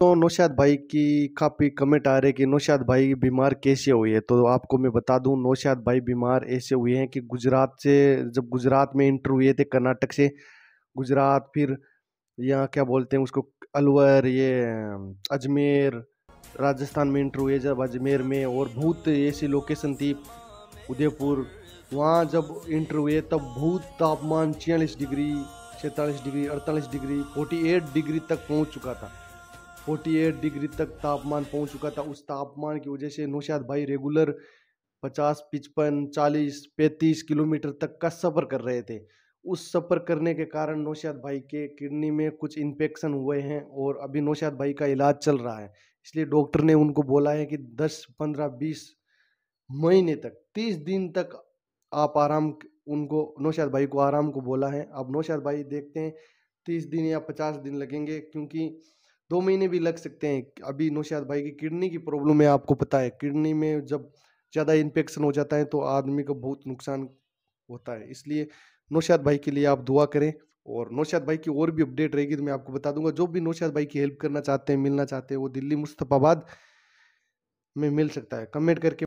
तो नौशाद भाई की काफ़ी कमेंट आ रहे कि नौशाद भाई बीमार कैसे हुए हैं तो आपको मैं बता दूं नौशाद भाई बीमार ऐसे हुए हैं कि गुजरात से जब गुजरात में इंटर हुए थे कर्नाटक से गुजरात फिर यहाँ क्या बोलते हैं उसको अलवर ये अजमेर राजस्थान में इंटर हुए जब अजमेर में और बहुत ऐसी लोकेशन थी उदयपुर वहाँ जब इंटर हुए तब बहुत तापमान छियालीस डिग्री सैंतालीस डिग्री अड़तालीस डिग्री फोर्टी एट डिग्री तक पहुँच चुका था 48 डिग्री तक तापमान पहुंच चुका था उस तापमान की वजह से नौशाद भाई रेगुलर 50, पचपन 40, 35 किलोमीटर तक का सफ़र कर रहे थे उस सफ़र करने के कारण नौशाद भाई के किडनी में कुछ इन्फेक्शन हुए हैं और अभी नौशाद भाई का इलाज चल रहा है इसलिए डॉक्टर ने उनको बोला है कि 10, 15, 20 महीने तक 30 दिन तक आप आराम उनको नौशाद भाई को आराम को बोला है अब नौशाद भाई देखते हैं तीस दिन या पचास दिन लगेंगे क्योंकि दो महीने भी लग सकते हैं अभी नौशाद भाई की किडनी की प्रॉब्लम है आपको पता है किडनी में जब ज़्यादा इन्फेक्शन हो जाता है तो आदमी को बहुत नुकसान होता है इसलिए नौशाद भाई के लिए आप दुआ करें और नौशाद भाई की और भी अपडेट रहेगी तो मैं आपको बता दूंगा जो भी नौशाद भाई की हेल्प करना चाहते हैं मिलना चाहते हैं वो दिल्ली मुस्तफ़ाबाद में मिल सकता है कमेंट करके